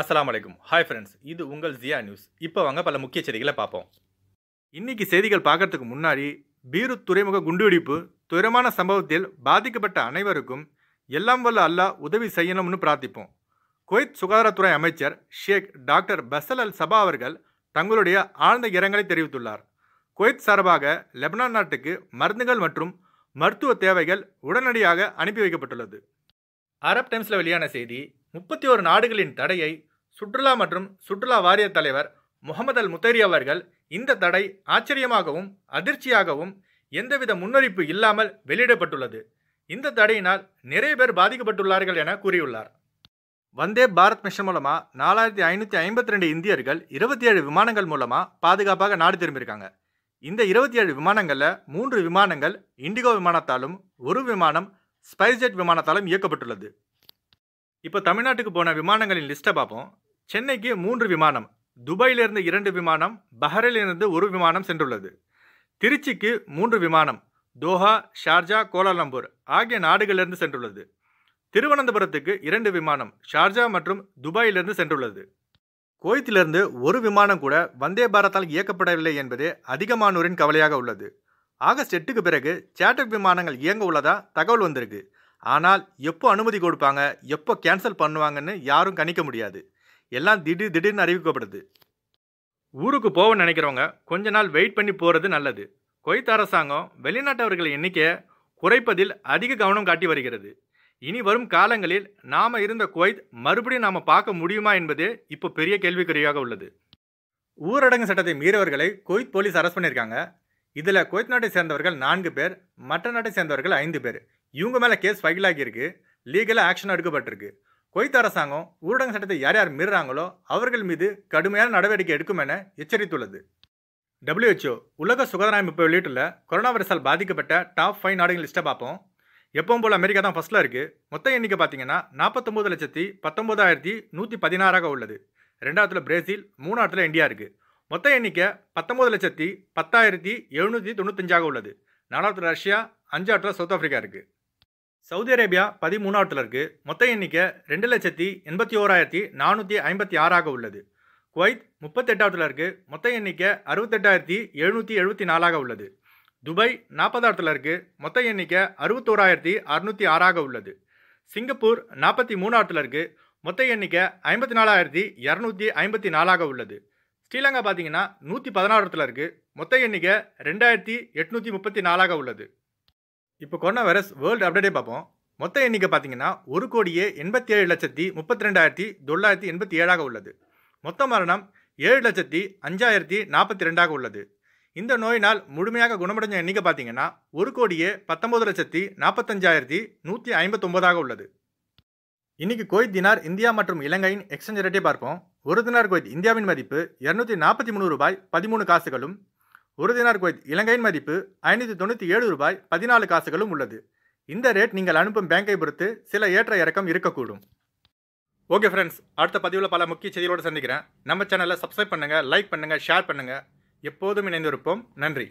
அஸ்லாம் வலைக்கும் hi friends இது உங்கள் ஜியா நியூஸ் இப்போ வாங்க பல முக்கிய செய்திகளை பார்ப்போம் இன்றைக்கி செய்திகள் பார்க்கறதுக்கு முன்னாடி பீரு துறைமுக குண்டுவெடிப்பு துயரமான சம்பவத்தில் பாதிக்கப்பட்ட அனைவருக்கும் எல்லாம் வல்ல அல்லாஹ் உதவி செய்யணும்னு பிரார்த்திப்போம் குவைத் சுகாதாரத்துறை அமைச்சர் ஷேக் டாக்டர் பசல் அல் சபா அவர்கள் தங்களுடைய ஆழ்ந்த இரங்கலை தெரிவித்துள்ளார் குவைத் சார்பாக லெபனான் நாட்டுக்கு மருந்துகள் மற்றும் மருத்துவ தேவைகள் உடனடியாக அனுப்பி வைக்கப்பட்டுள்ளது அரப் டைம்ஸில் வெளியான செய்தி முப்பத்தி ஒரு நாடுகளின் தடையை சுற்றுலா மற்றும் சுற்றுலா வாரிய தலைவர் முகமது அல் முத்தேரி அவர்கள் இந்த தடை ஆச்சரியமாகவும் அதிர்ச்சியாகவும் எந்தவித முன்னறிப்பு இல்லாமல் வெளியிடப்பட்டுள்ளது இந்த தடையினால் நிறைய பேர் பாதிக்கப்பட்டுள்ளார்கள் என கூறியுள்ளார் வந்தே பாரத் மிஷன் மூலமாக நாலாயிரத்தி ஐநூற்றி ஐம்பத்தி ரெண்டு இந்தியர்கள் இருபத்தி ஏழு விமானங்கள் மூலமாக பாதுகாப்பாக நாடு திரும்பியிருக்காங்க இந்த இருபத்தி ஏழு விமானங்களில் மூன்று விமானங்கள் இண்டிகோ விமானத்தாலும் ஒரு விமானம் ஸ்பைஸ்ஜெட் விமானத்தாலும் இயக்கப்பட்டுள்ளது இப்போ தமிழ்நாட்டுக்கு போன விமானங்களின் லிஸ்ட்டை பார்ப்போம் சென்னைக்கு மூன்று விமானம் துபாயிலிருந்து இரண்டு விமானம் பஹ்ரைனிலிருந்து ஒரு விமானம் சென்றுள்ளது திருச்சிக்கு மூன்று விமானம் தோஹா ஷார்ஜா கோலாலம்பூர் ஆகிய நாடுகளிலிருந்து சென்றுள்ளது திருவனந்தபுரத்துக்கு இரண்டு விமானம் ஷார்ஜா மற்றும் துபாயிலிருந்து சென்றுள்ளது கோயத்திலிருந்து ஒரு விமானம் கூட வந்தே பாரத்தால் இயக்கப்படவில்லை என்பதே அதிகமானோரின் கவலையாக உள்ளது ஆகஸ்ட் எட்டுக்கு பிறகு சேட்டர் விமானங்கள் இயங்க உள்ளதா தகவல் வந்திருக்கு ஆனால் எப்போ அனுமதி கொடுப்பாங்க எப்போ கேன்சல் பண்ணுவாங்கன்னு யாரும் கணிக்க முடியாது எல்லாம் திடீர் திடீர்னு அறிவிக்கப்படுது ஊருக்கு போக நினைக்கிறவங்க கொஞ்ச நாள் வெயிட் பண்ணி போகிறது நல்லது கொய்த் அரசாங்கம் வெளிநாட்டவர்கள் எண்ணிக்கை குறைப்பதில் அதிக கவனம் காட்டி வருகிறது இனி வரும் காலங்களில் நாம் இருந்த குவைத் மறுபடியும் நாம் பார்க்க முடியுமா என்பதே இப்போ பெரிய கேள்விக்குறியாக உள்ளது ஊரடங்கு சட்டத்தை மீறவர்களை குவைத் போலீஸ் அரஸ்ட் பண்ணியிருக்காங்க இதில் குவைத் நாட்டை சேர்ந்தவர்கள் நான்கு பேர் மற்ற நாட்டை சேர்ந்தவர்கள் ஐந்து பேர் இவங்க மேலே கேஸ் ஃபைல் ஆகியிருக்கு லீகலாக ஆக்ஷன் எடுக்கப்பட்டிருக்கு கொய்த் அரசாங்கம் ஊரடங்கு சட்டத்தை யார் யார் மீறுறாங்களோ அவர்கள் மீது கடுமையான நடவடிக்கை எடுக்கும் என எச்சரித்துள்ளது டபிள்யூஹெச்ஓ உலக சுகாதார அமைப்பு வெளியிட்டுள்ள கொரோனா வைரஸால் பாதிக்கப்பட்ட டாப் ஃபைவ் நாடுகள் லிஸ்ட்டை பார்ப்போம் எப்பவும் போல் அமெரிக்கா தான் ஃபஸ்ட்டில் இருக்குது மொத்த எண்ணிக்கை பார்த்தீங்கன்னா நாற்பத்தொம்பது லட்சத்தி பத்தொம்போதாயிரத்தி நூற்றி பதினாறாக உள்ளது ரெண்டாவதுல பிரேசில் மூணாவதுல இந்தியா இருக்குது மொத்த எண்ணிக்கை பத்தொம்பது லட்சத்தி பத்தாயிரத்தி எழுநூற்றி தொண்ணூத்தஞ்சாக உள்ளது நாலாவதுல ரஷ்யா அஞ்சாவதுல சவுத் ஆஃப்ரிக்கா இருக்குது சவுதி அரேபியா பதிமூணாவட்டில் இருக்குது மொத்த எண்ணிக்கை ரெண்டு லட்சத்தி எண்பத்தி ஓராயிரத்தி நானூற்றி ஐம்பத்தி ஆறாக உள்ளது குவைத் முப்பத்தெட்டாவத்தில் இருக்குது மொத்த எண்ணிக்கை அறுபத்தெட்டாயிரத்தி எழுநூற்றி எழுபத்தி நாலாக உள்ளது துபாய் நாற்பதாவத்தில் இருக்குது மொத்த எண்ணிக்கை அறுபத்தோராயிரத்தி அறுநூற்றி ஆறாக உள்ளது சிங்கப்பூர் நாற்பத்தி மூணாவத்தில் இருக்குது மொத்த எண்ணிக்கை ஐம்பத்தி நாலாயிரத்தி இரநூத்தி ஐம்பத்தி நாலாக உள்ளது ஸ்ரீலங்கா பார்த்தீங்கன்னா நூற்றி பதினாறு இடத்துல இருக்குது மொத்த எண்ணிக்கை ரெண்டாயிரத்தி எட்நூற்றி முப்பத்தி நாலாக உள்ளது இப்போ கொரோனா வைரஸ் வேர்ல்டு அப்டேட்டே பார்ப்போம் மொத்த எண்ணிக்கை பார்த்தீங்கன்னா ஒரு கோடியே எண்பத்தி ஏழு லட்சத்தி முப்பத்தி ரெண்டாயிரத்தி தொள்ளாயிரத்தி எண்பத்தி ஏழாக உள்ளது மொத்த மரணம் ஏழு லட்சத்தி அஞ்சாயிரத்தி நாற்பத்தி ரெண்டாக உள்ளது இந்த நோயினால் முழுமையாக குணமடைஞ்ச எண்ணிக்கை பார்த்தீங்கன்னா ஒரு கோடியே பத்தொம்பது லட்சத்தி நாற்பத்தஞ்சாயிரத்தி நூற்றி ஐம்பத்தொம்போதாக உள்ளது இன்றைக்கி கோயத் தினார் இந்தியா மற்றும் இலங்கையின் எக்ஸ்சேஞ்ச் ரேட்டே பார்ப்போம் ஒரு தினார் கோயத் இந்தியாவின் மதிப்பு இரநூத்தி நாற்பத்தி மூணு ரூபாய் பதிமூணு காசுகளும் ஒரு தினார் குவைத் இலங்கையின் மதிப்பு ஐநூற்றி தொண்ணூற்றி ஏழு ரூபாய் பதினாலு காசுகளும் உள்ளது இந்த ரேட் நீங்கள் அனுப்பும் பேங்கை பொறுத்து சில ஏற்ற இறக்கம் இருக்கக்கூடும் ஓகே ஃப்ரெண்ட்ஸ் அடுத்த பதிவில் பல முக்கிய செய்திகளோடு சந்திக்கிறேன் நம்ம சேனலை சப்ஸ்கிரைப் பண்ணுங்கள் லைக் பண்ணுங்கள் ஷேர் பண்ணுங்கள் எப்போதும் இணைந்திருப்போம் நன்றி